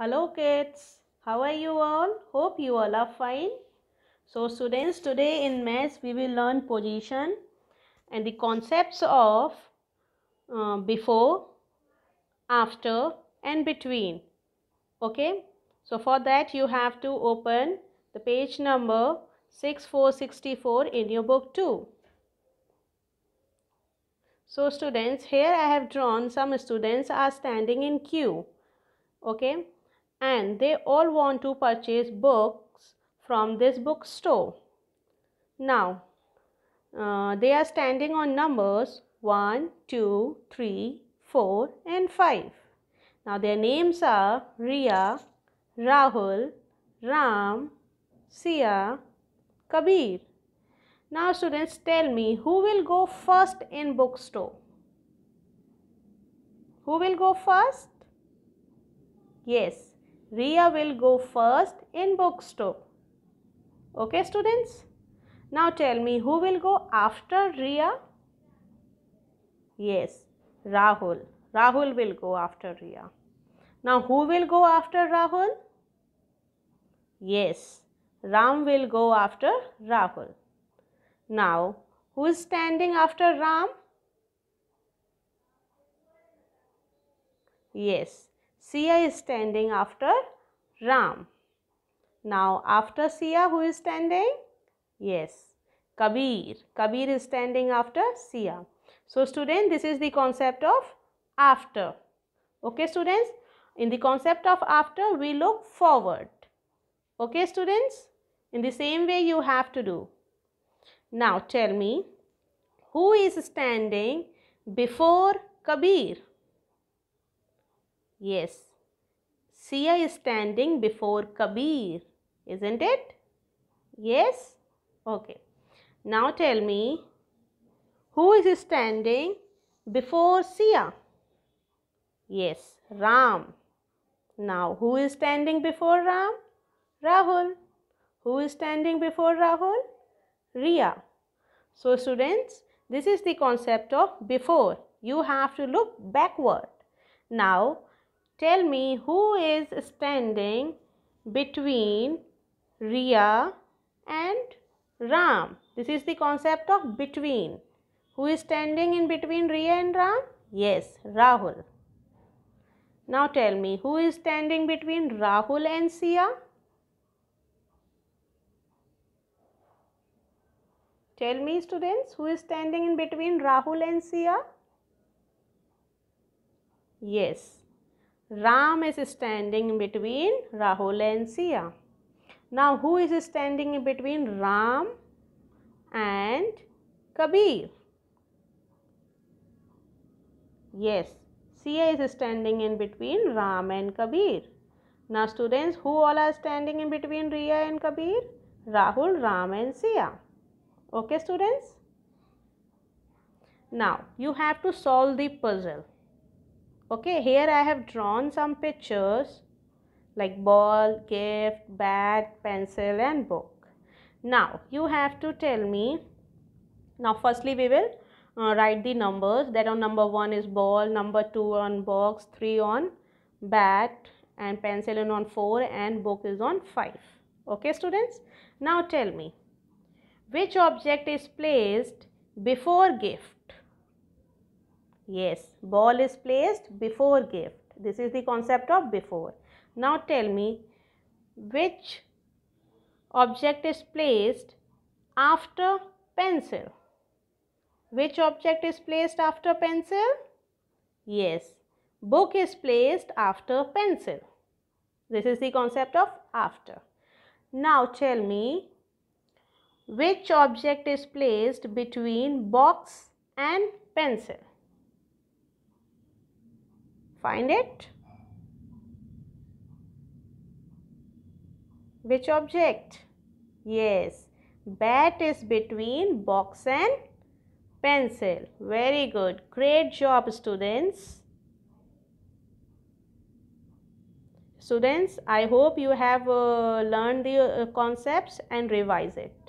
Hello kids, how are you all? Hope you all are fine. So students, today in maths we will learn position and the concepts of uh, before, after and between. Okay, so for that you have to open the page number 6464 in your book 2. So students, here I have drawn some students are standing in queue. Okay and they all want to purchase books from this bookstore. Now, uh, they are standing on numbers 1, 2, 3, 4 and 5. Now, their names are Ria, Rahul, Ram, Sia, Kabir. Now, students tell me who will go first in bookstore? Who will go first? Yes, Ria will go first in bookstore. Okay students? Now tell me who will go after Ria? Yes, Rahul. Rahul will go after Ria. Now who will go after Rahul? Yes, Ram will go after Rahul. Now who is standing after Ram? Yes, Sia is standing after Ram. Now after Sia who is standing? Yes, Kabir. Kabir is standing after Sia. So students this is the concept of after. Okay students? In the concept of after we look forward. Okay students? In the same way you have to do. Now tell me who is standing before Kabir? Yes. Sia is standing before Kabir. Isn't it? Yes? Okay. Now tell me, who is standing before Sia? Yes, Ram. Now, who is standing before Ram? Rahul. Who is standing before Rahul? Ria. So, students, this is the concept of before. You have to look backward. Now, Tell me who is standing between Ria and Ram. This is the concept of between. Who is standing in between Ria and Ram? Yes, Rahul. Now tell me, who is standing between Rahul and Sia? Tell me students, who is standing in between Rahul and Sia? Yes, Ram is standing between Rahul and Sia. Now, who is standing between Ram and Kabir? Yes, Sia is standing in between Ram and Kabir. Now, students, who all are standing in between Ria and Kabir? Rahul, Ram and Sia. Okay, students? Now, you have to solve the puzzle okay here I have drawn some pictures like ball, gift, bat, pencil and book. Now you have to tell me, now firstly we will uh, write the numbers that on number 1 is ball, number 2 on box, 3 on bat and pencil is on 4 and book is on 5. Okay students, now tell me which object is placed before gift? Yes, ball is placed before gift. This is the concept of before. Now tell me which object is placed after pencil. Which object is placed after pencil? Yes, book is placed after pencil. This is the concept of after. Now tell me which object is placed between box and pencil. Find it. Which object? Yes, bat is between box and pencil. Very good. Great job students. Students, I hope you have uh, learned the uh, concepts and revise it.